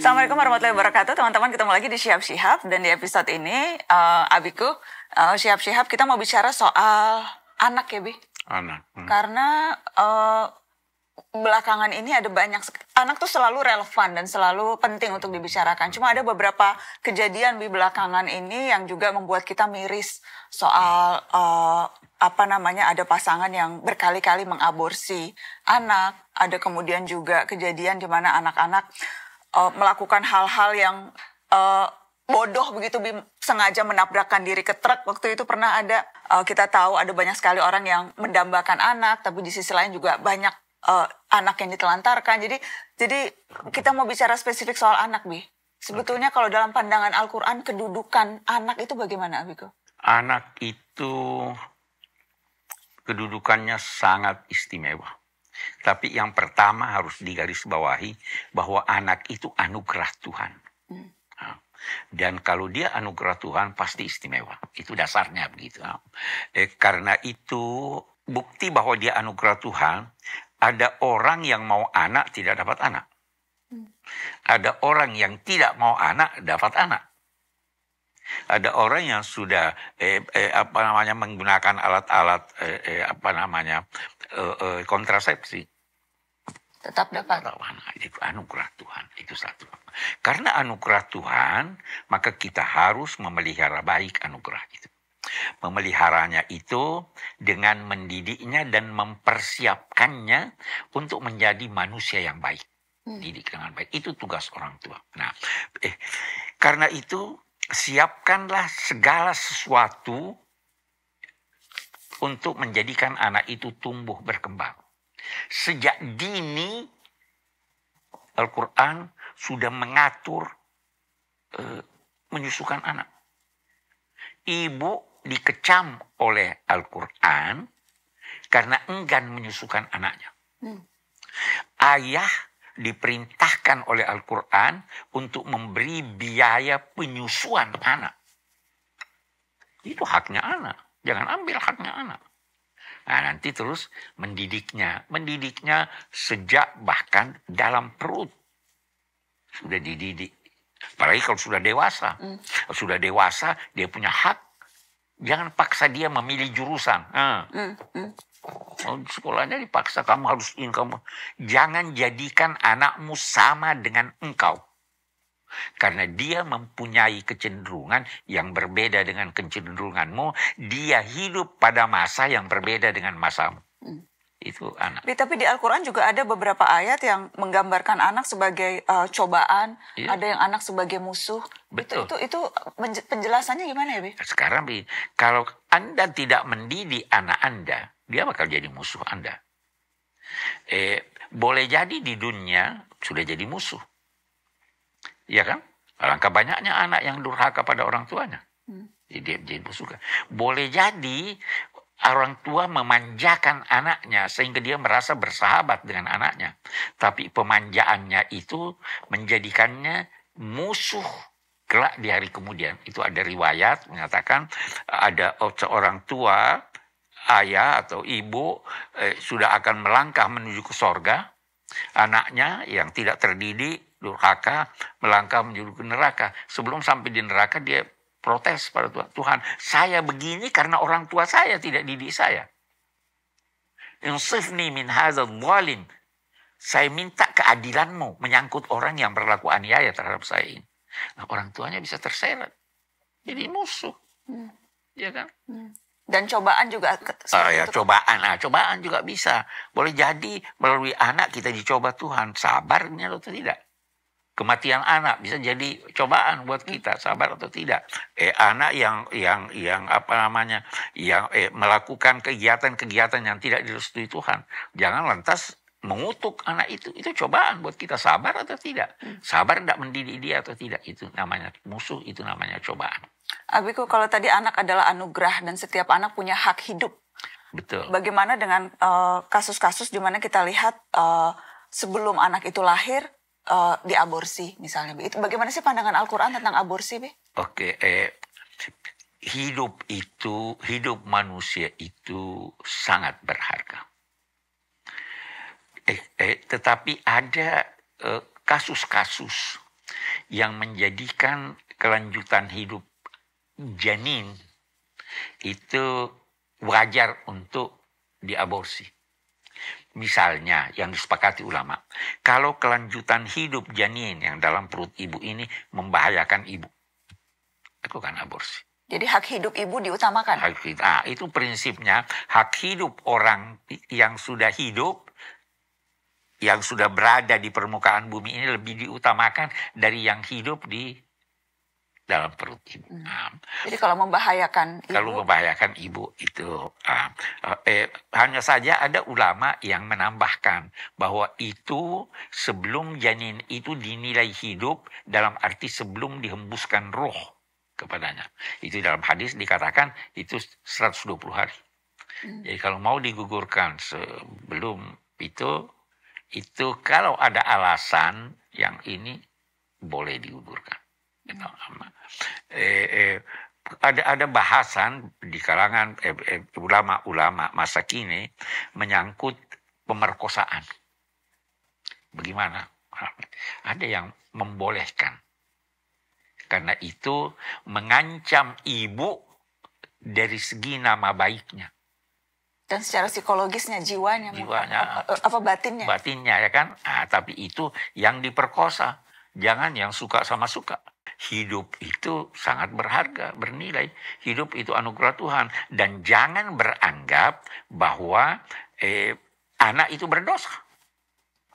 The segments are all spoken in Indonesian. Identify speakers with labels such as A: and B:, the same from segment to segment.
A: Assalamualaikum warahmatullahi wabarakatuh teman-teman ketemu lagi di Siap Siap dan di episode ini uh, Abiku uh, Siap Siap kita mau bicara soal anak ya Bi. Anak. Hmm. Karena uh, belakangan ini ada banyak anak tuh selalu relevan dan selalu penting untuk dibicarakan. Cuma ada beberapa kejadian di belakangan ini yang juga membuat kita miris soal uh, apa namanya ada pasangan yang berkali-kali mengaborsi anak ada kemudian juga kejadian di mana anak-anak uh, melakukan hal-hal yang uh, bodoh begitu Bim sengaja menabrakkan diri ke truk waktu itu pernah ada uh, kita tahu ada banyak sekali orang yang mendambakan anak tapi di sisi lain juga banyak uh, anak yang ditelantarkan jadi jadi kita mau bicara spesifik soal anak bi sebetulnya kalau dalam pandangan Al-Quran kedudukan anak itu bagaimana Abiko
B: anak itu kedudukannya sangat istimewa tapi yang pertama harus digarisbawahi bahwa anak itu anugerah Tuhan. Hmm. Dan kalau dia anugerah Tuhan pasti istimewa. Itu dasarnya begitu. Eh, karena itu bukti bahwa dia anugerah Tuhan, ada orang yang mau anak tidak dapat anak. Hmm. Ada orang yang tidak mau anak dapat anak. Ada orang yang sudah eh, eh, apa namanya menggunakan alat-alat eh, eh, apa namanya eh, eh, kontrasepsi
A: tetap dapat
B: itu anugerah Tuhan itu satu karena anugerah Tuhan maka kita harus memelihara baik anugerah itu memeliharanya itu dengan mendidiknya dan mempersiapkannya untuk menjadi manusia yang baik hmm. didik dengan baik itu tugas orang tua nah eh, karena itu siapkanlah segala sesuatu untuk menjadikan anak itu tumbuh berkembang. Sejak dini Al-Quran sudah mengatur e, menyusukan anak. Ibu dikecam oleh Al-Quran karena enggan menyusukan anaknya. Hmm. Ayah diperintahkan oleh Al-Quran untuk memberi biaya penyusuan anak. Itu haknya anak. Jangan ambil haknya anak. Nah, nanti terus mendidiknya. Mendidiknya sejak bahkan dalam perut. Sudah dididik. Apalagi kalau sudah dewasa. Hmm. sudah dewasa, dia punya hak. Jangan paksa dia memilih jurusan. Nah. Hmm. Hmm. Hmm sekolahnya dipaksa kamu harus ini kamu. Jangan jadikan anakmu sama dengan engkau. Karena dia mempunyai kecenderungan yang berbeda dengan kecenderunganmu. Dia hidup pada masa yang berbeda dengan masamu. Hmm. Itu anak.
A: Tapi di Al-Quran juga ada beberapa ayat yang menggambarkan anak sebagai uh, cobaan. Iya. Ada yang anak sebagai musuh.
B: Betul. Itu, itu, itu
A: penjelasannya gimana ya Bi?
B: Sekarang Bi, kalau Anda tidak mendidik anak Anda dia bakal jadi musuh Anda. Eh, boleh jadi di dunia sudah jadi musuh. Iya kan? Alangkah banyaknya anak yang durhaka pada orang tuanya. Hmm. Jadi, jadi musuh. Kan? Boleh jadi orang tua memanjakan anaknya sehingga dia merasa bersahabat dengan anaknya. Tapi pemanjaannya itu menjadikannya musuh kelak di hari kemudian. Itu ada riwayat mengatakan ada seorang tua ayah atau ibu eh, sudah akan melangkah menuju ke sorga, anaknya yang tidak terdidik durhaka melangkah menuju ke neraka. Sebelum sampai di neraka dia protes pada Tuhan. Tuhan, saya begini karena orang tua saya tidak didik saya. Insifni min hadzal walim. Saya minta keadilanmu menyangkut orang yang berlaku aniaya terhadap saya ini. Nah, orang tuanya bisa terseret. Jadi musuh.
A: Hmm. Ya kan? Hmm. Dan cobaan juga. Uh, ya,
B: cobaan, ah, cobaan juga bisa. Boleh jadi melalui anak kita dicoba Tuhan. Sabarnya atau tidak? Kematian anak bisa jadi cobaan buat kita, sabar atau tidak. Eh, anak yang yang yang apa namanya, yang eh, melakukan kegiatan-kegiatan yang tidak direstui Tuhan, jangan lantas mengutuk anak itu itu cobaan buat kita sabar atau tidak hmm. sabar tidak mendidik dia atau tidak itu namanya musuh itu namanya cobaan
A: Abiku kalau tadi anak adalah anugerah dan setiap anak punya hak hidup. Betul. Bagaimana dengan eh, kasus-kasus uh, di mana kita lihat uh, sebelum anak itu lahir uh, eh, diaborsi misalnya, Itu bagaimana sih pandangan Al-Qur'an tentang aborsi, Bi?
B: Oke, eh hidup itu hidup manusia itu sangat berharga. Eh, eh tetapi ada kasus kasus-kasus yang menjadikan kelanjutan hidup janin itu wajar untuk diaborsi. Misalnya yang disepakati ulama, kalau kelanjutan hidup janin yang dalam perut ibu ini membahayakan ibu, itu kan aborsi.
A: Jadi hak hidup ibu diutamakan.
B: Hak hidup, ah, itu prinsipnya hak hidup orang yang sudah hidup, yang sudah berada di permukaan bumi ini lebih diutamakan dari yang hidup di dalam perut ibu. Hmm.
A: Jadi kalau membahayakan ibu. Kalau
B: membahayakan ibu itu uh, eh, hanya saja ada ulama yang menambahkan bahwa itu sebelum janin itu dinilai hidup dalam arti sebelum dihembuskan roh kepadanya. Itu dalam hadis dikatakan itu 120 hari. Hmm. Jadi kalau mau digugurkan sebelum itu itu kalau ada alasan yang ini boleh digugurkan. Gitu. eh, eh, ada ada bahasan di kalangan eh, eh, ulama-ulama eh, masa kini menyangkut pemerkosaan. Bagaimana? Ada yang membolehkan. Karena itu mengancam ibu dari segi nama baiknya.
A: Dan secara psikologisnya, jiwanya,
B: jiwanya
A: apa, apa batinnya?
B: Batinnya ya kan. Nah, tapi itu yang diperkosa, jangan yang suka sama suka hidup itu sangat berharga, bernilai. Hidup itu anugerah Tuhan dan jangan beranggap bahwa eh, anak itu berdosa.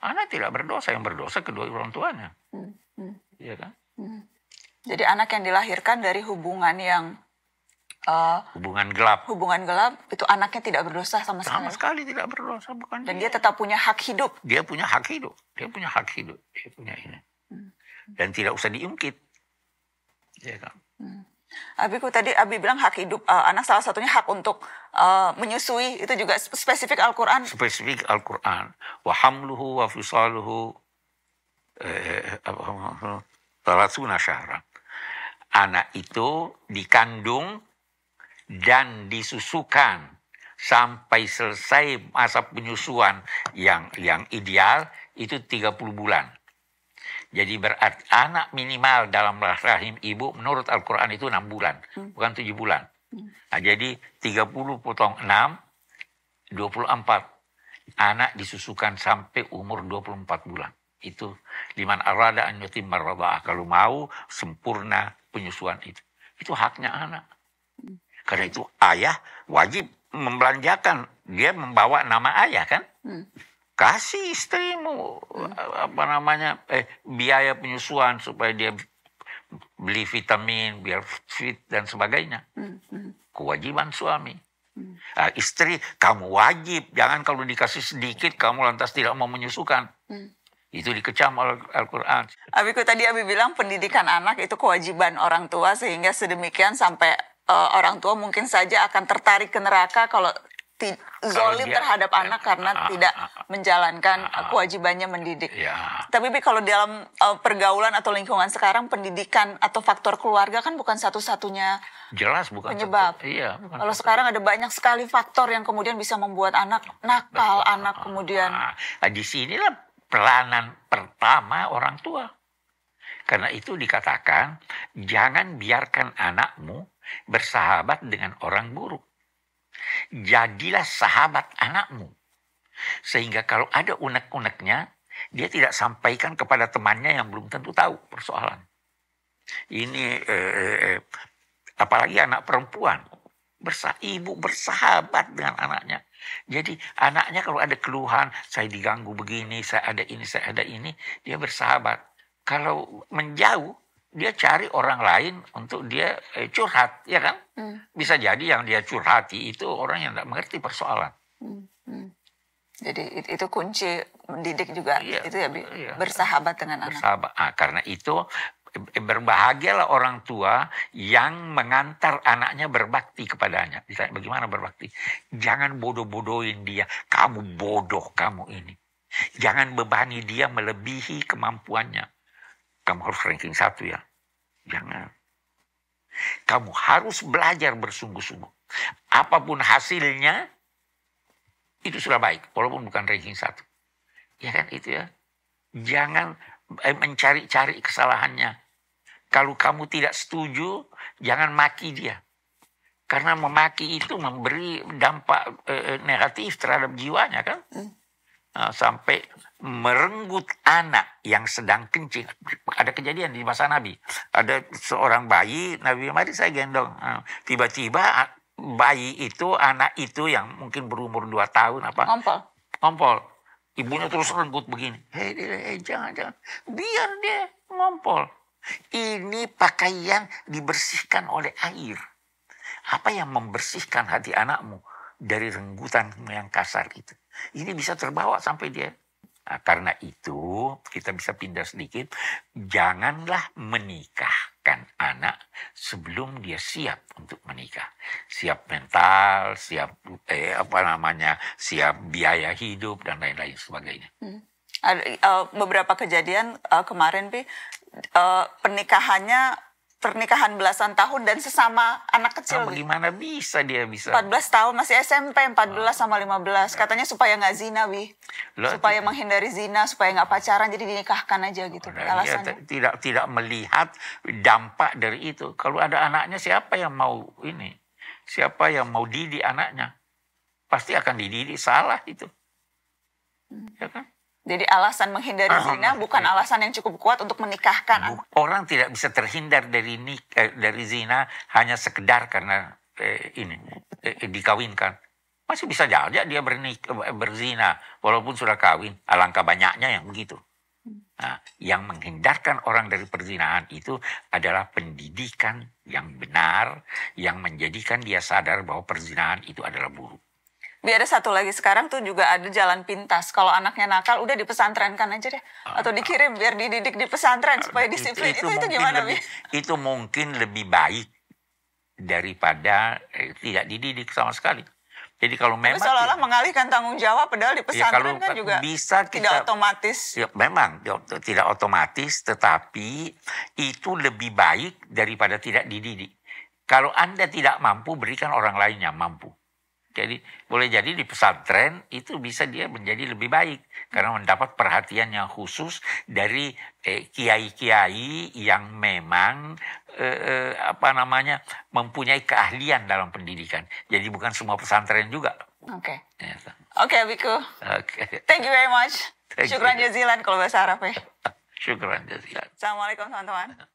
B: Anak tidak berdosa, yang berdosa kedua orang tuanya.
A: Hmm, hmm. Iya kan? Hmm. Jadi anak yang dilahirkan dari hubungan yang uh,
B: hubungan gelap.
A: Hubungan gelap itu anaknya tidak berdosa sama sekali. Sama sekali tidak berdosa, bukan. Dan dia, dia tetap punya hak hidup.
B: Dia punya hak hidup. Dia punya hak hidup. Dia punya ini. Hmm. Dan tidak usah diungkit. Iya kak.
A: Hmm. Abiku tadi Abi bilang hak hidup uh, anak salah satunya hak untuk uh, menyusui itu juga spesifik Al-Qur'an.
B: Spesifik Al-Qur'an. Wa hamluhu wa fisaluhu eh, eh Anak itu dikandung dan disusukan sampai selesai masa penyusuan yang yang ideal itu 30 bulan. Jadi berarti anak minimal dalam rahim ibu menurut Al-Quran itu 6 bulan, hmm. bukan 7 bulan. Hmm. Nah, jadi 30 potong 6, 24. Anak disusukan sampai umur 24 bulan. Itu liman arada an yutim marwabah. Kalau mau sempurna penyusuan itu. Itu haknya anak. Hmm. Karena itu ayah wajib membelanjakan. Dia membawa nama ayah kan. Hmm kasih istrimu hmm. eh, apa namanya eh biaya penyusuan supaya dia beli vitamin biar fit dan sebagainya hmm, hmm. kewajiban suami nah, istri kamu wajib jangan kalau dikasih sedikit kamu lantas tidak mau menyusukan itu dikecam oleh Al-Quran.
A: Abiku tadi Abi bilang pendidikan anak itu kewajiban orang tua sehingga sedemikian sampai uh, orang tua mungkin saja akan tertarik ke neraka kalau zolim dia, terhadap ya, anak karena uh, tidak uh, menjalankan uh, kewajibannya mendidik. Ya. Tapi Bi kalau dalam uh, pergaulan atau lingkungan sekarang pendidikan atau faktor keluarga kan bukan satu-satunya
B: jelas bukan penyebab. Satu, iya, bukan
A: kalau satu. sekarang ada banyak sekali faktor yang kemudian bisa membuat anak nakal, Betul. anak kemudian nah,
B: di sinilah peranan pertama orang tua. Karena itu dikatakan jangan biarkan anakmu bersahabat dengan orang buruk jadilah sahabat anakmu. Sehingga kalau ada unek-uneknya, dia tidak sampaikan kepada temannya yang belum tentu tahu persoalan. Ini eh, eh, eh, apalagi anak perempuan, bersa ibu bersahabat dengan anaknya. Jadi anaknya kalau ada keluhan, saya diganggu begini, saya ada ini, saya ada ini, dia bersahabat. Kalau menjauh, dia cari orang lain untuk dia eh, curhat, ya kan? Hmm. Bisa jadi yang dia curhati itu orang yang tidak mengerti persoalan.
A: Hmm. Hmm. Jadi itu kunci mendidik juga, ya, itu ya ya bersahabat dengan
B: bersahabat. anak. Nah, karena itu eh, berbahagialah orang tua yang mengantar anaknya berbakti kepadanya. Ditanya bagaimana berbakti? Jangan bodoh-bodohin dia. Kamu bodoh kamu ini. Jangan bebani dia melebihi kemampuannya kamu harus ranking satu ya. Jangan. Kamu harus belajar bersungguh-sungguh. Apapun hasilnya, itu sudah baik. Walaupun bukan ranking satu. Ya kan itu ya. Jangan eh, mencari-cari kesalahannya. Kalau kamu tidak setuju, jangan maki dia. Karena memaki itu memberi dampak eh, eh, negatif terhadap jiwanya kan. Hmm. Eh, sampai merenggut anak yang sedang kencing. Ada kejadian di masa Nabi. Ada seorang bayi, Nabi Mari saya gendong. Eh, tiba-tiba bayi itu, anak itu yang mungkin berumur dua tahun apa. Ngompol. Ngompol. Ibunya terus renggut begini. Hei, hey, jangan, jangan. Biar dia ngompol. Ini pakaian dibersihkan oleh air. Apa yang membersihkan hati anakmu dari renggutan yang kasar itu? Ini bisa terbawa sampai dia. Nah, karena itu kita bisa pindah sedikit. Janganlah menikahkan anak sebelum dia siap untuk menikah. Siap mental, siap eh, apa namanya, siap biaya hidup dan lain-lain sebagainya. Hmm.
A: uh, beberapa kejadian uh, kemarin, Pi, uh, eh, pernikahannya pernikahan belasan tahun dan sesama anak kecil. bagaimana bisa dia bisa? 14 tahun masih SMP, 14 sama 15. Katanya supaya nggak zina, Wi. Loh, supaya menghindari zina, supaya nggak pacaran, jadi dinikahkan aja gitu. Oh, alasannya.
B: Iya, tidak tidak melihat dampak dari itu. Kalau ada anaknya siapa yang mau ini? Siapa yang mau didik anaknya? Pasti akan dididik salah itu. Hmm. Ya kan?
A: Jadi alasan menghindari zina bukan alasan yang cukup kuat untuk menikahkan.
B: Orang tidak bisa terhindar dari nik eh, dari zina hanya sekedar karena eh, ini eh, dikawinkan. Masih bisa saja dia bernik berzina walaupun sudah kawin. Alangkah banyaknya yang begitu. Nah, yang menghindarkan orang dari perzinahan itu adalah pendidikan yang benar yang menjadikan dia sadar bahwa perzinahan itu adalah buruk
A: biar ada satu lagi sekarang tuh juga ada jalan pintas. Kalau anaknya nakal udah di kan aja deh atau ah. dikirim biar dididik di pesantren ah, supaya disiplin. Itu itu, itu gimana, lebih,
B: Bi? Itu mungkin lebih baik daripada eh, tidak dididik sama sekali. Jadi kalau memang Tapi seolah-olah
A: mengalihkan tanggung jawab padahal di pesantren ya kalau kan, kan juga bisa
B: kita, tidak otomatis. Ya, memang ya, tidak otomatis tetapi itu lebih baik daripada tidak dididik. Kalau Anda tidak mampu berikan orang lain yang mampu. Jadi boleh jadi di pesantren itu bisa dia menjadi lebih baik karena mendapat perhatian yang khusus dari eh, kiai-kiai eh, yang memang eh, eh, apa namanya mempunyai keahlian dalam pendidikan. Jadi bukan semua pesantren juga.
A: Oke. Ya, Oke, Biko. Oke. Thank you very much. Thank Syukran you. jazilan kalau bahasa Arab ya.
B: Syukran jazilan.
A: Assalamualaikum teman-teman.